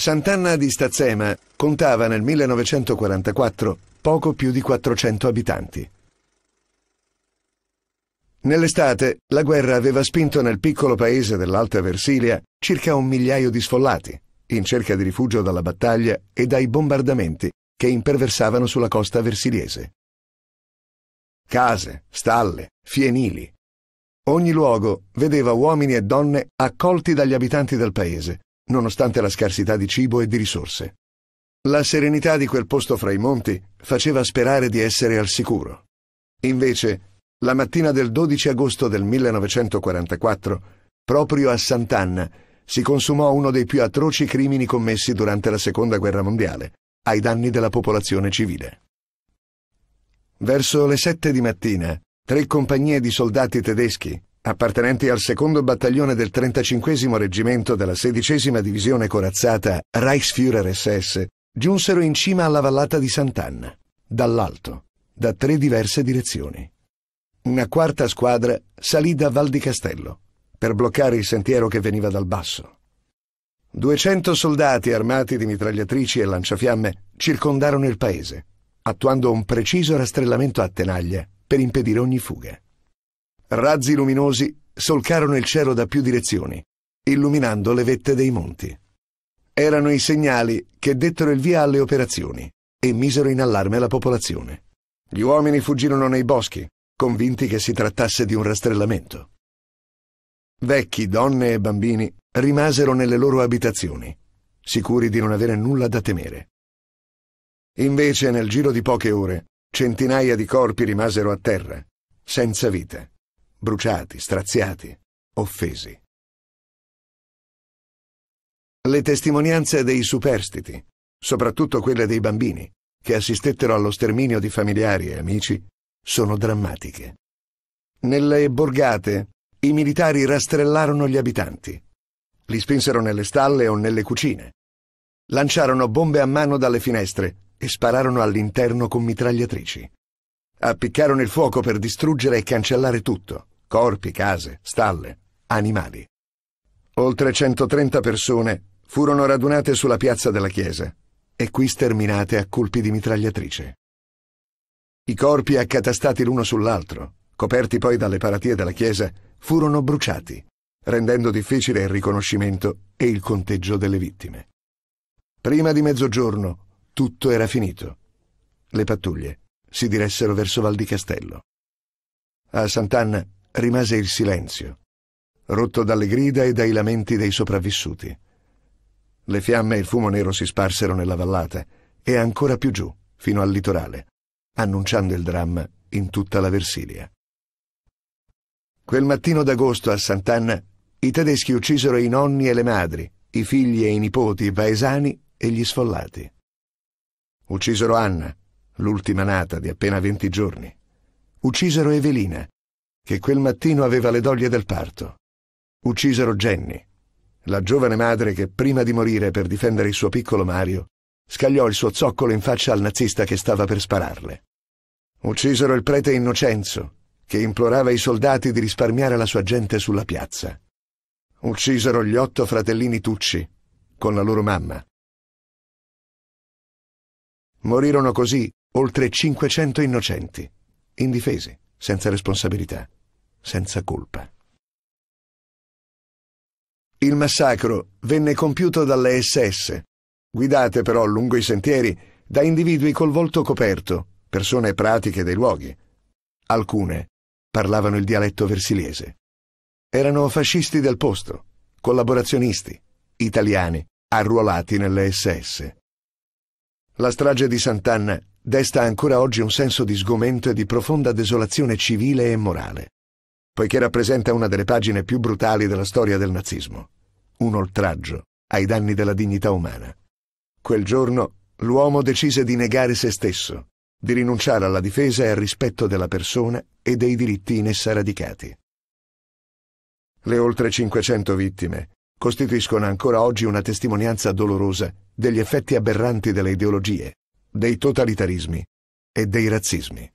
Sant'Anna di Stazzema contava nel 1944 poco più di 400 abitanti. Nell'estate la guerra aveva spinto nel piccolo paese dell'Alta Versilia circa un migliaio di sfollati, in cerca di rifugio dalla battaglia e dai bombardamenti che imperversavano sulla costa versiliese. Case, stalle, fienili. Ogni luogo vedeva uomini e donne accolti dagli abitanti del paese nonostante la scarsità di cibo e di risorse. La serenità di quel posto fra i monti faceva sperare di essere al sicuro. Invece, la mattina del 12 agosto del 1944, proprio a Sant'Anna, si consumò uno dei più atroci crimini commessi durante la Seconda Guerra Mondiale, ai danni della popolazione civile. Verso le sette di mattina, tre compagnie di soldati tedeschi, appartenenti al secondo battaglione del 35 reggimento della 16 divisione corazzata Reichsführer SS, giunsero in cima alla vallata di Sant'Anna, dall'alto, da tre diverse direzioni. Una quarta squadra salì da Val di Castello, per bloccare il sentiero che veniva dal basso. 200 soldati armati di mitragliatrici e lanciafiamme circondarono il paese, attuando un preciso rastrellamento a tenaglia per impedire ogni fuga. Razzi luminosi solcarono il cielo da più direzioni, illuminando le vette dei monti. Erano i segnali che dettero il via alle operazioni e misero in allarme la popolazione. Gli uomini fuggirono nei boschi, convinti che si trattasse di un rastrellamento. Vecchi, donne e bambini rimasero nelle loro abitazioni, sicuri di non avere nulla da temere. Invece, nel giro di poche ore, centinaia di corpi rimasero a terra, senza vite bruciati, straziati, offesi. Le testimonianze dei superstiti, soprattutto quelle dei bambini, che assistettero allo sterminio di familiari e amici, sono drammatiche. Nelle borgate, i militari rastrellarono gli abitanti. Li spinsero nelle stalle o nelle cucine. Lanciarono bombe a mano dalle finestre e spararono all'interno con mitragliatrici. Appiccarono il fuoco per distruggere e cancellare tutto corpi, case, stalle, animali. Oltre 130 persone furono radunate sulla piazza della chiesa e qui sterminate a colpi di mitragliatrice. I corpi accatastati l'uno sull'altro, coperti poi dalle paratie della chiesa, furono bruciati, rendendo difficile il riconoscimento e il conteggio delle vittime. Prima di mezzogiorno tutto era finito. Le pattuglie si diressero verso Val di Castello. A Sant'Anna rimase il silenzio, rotto dalle grida e dai lamenti dei sopravvissuti. Le fiamme e il fumo nero si sparsero nella vallata e ancora più giù, fino al litorale, annunciando il dramma in tutta la Versilia. Quel mattino d'agosto a Sant'Anna i tedeschi uccisero i nonni e le madri, i figli e i nipoti, i paesani e gli sfollati. Uccisero Anna, l'ultima nata di appena venti giorni. Uccisero Evelina, che quel mattino aveva le doglie del parto. Uccisero Jenny, la giovane madre che prima di morire per difendere il suo piccolo Mario scagliò il suo zoccolo in faccia al nazista che stava per spararle. Uccisero il prete Innocenzo, che implorava i soldati di risparmiare la sua gente sulla piazza. Uccisero gli otto fratellini Tucci, con la loro mamma. Morirono così oltre 500 innocenti, indifesi senza responsabilità, senza colpa. Il massacro venne compiuto dalle SS, guidate però lungo i sentieri da individui col volto coperto, persone pratiche dei luoghi. Alcune parlavano il dialetto versiliese. Erano fascisti del posto, collaborazionisti, italiani, arruolati nelle SS. La strage di Sant'Anna desta ancora oggi un senso di sgomento e di profonda desolazione civile e morale, poiché rappresenta una delle pagine più brutali della storia del nazismo, un oltraggio ai danni della dignità umana. Quel giorno l'uomo decise di negare se stesso, di rinunciare alla difesa e al rispetto della persona e dei diritti in essa radicati. Le oltre 500 vittime costituiscono ancora oggi una testimonianza dolorosa degli effetti aberranti delle ideologie, dei totalitarismi e dei razzismi.